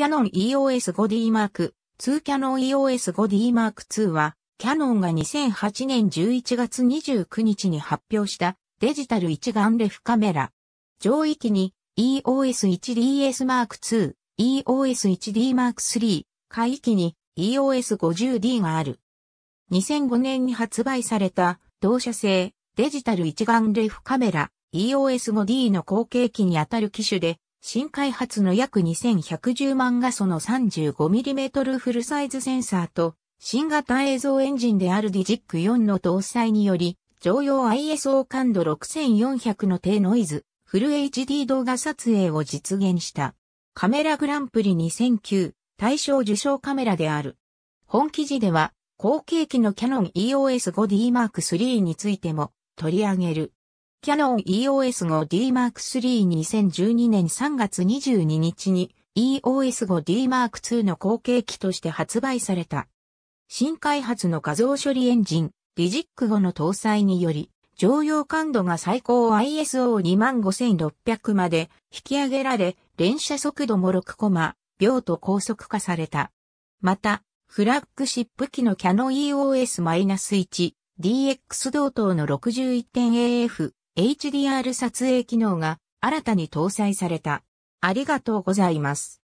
キャノン EOS 5D Mark II キャノン EOS 5D Mark II は、キャノンが2008年11月29日に発表したデジタル一眼レフカメラ。上位機に EOS1DS Mark II、EOS1D Mark III、下位機に EOS50D がある。2005年に発売された同社製デジタル一眼レフカメラ EOS5D の後継機にあたる機種で新開発の約2110万画素の 35mm フルサイズセンサーと、新型映像エンジンである d ィジ i c 4の搭載により、常用 ISO 感度6400の低ノイズ、フル HD 動画撮影を実現した。カメラグランプリ2009大賞受賞カメラである。本記事では、後継機のキャノン EOS 5D Mark III についても取り上げる。キャノン EOS 5D M32012 年3月22日に EOS 5D M2 の後継機として発売された。新開発の画像処理エンジン、リジック5の搭載により、常用感度が最高 ISO25600 まで引き上げられ、連射速度も6コマ、秒と高速化された。また、フラッグシップ機のキャノン EOS-1DX 同等の 61.AF HDR 撮影機能が新たに搭載された。ありがとうございます。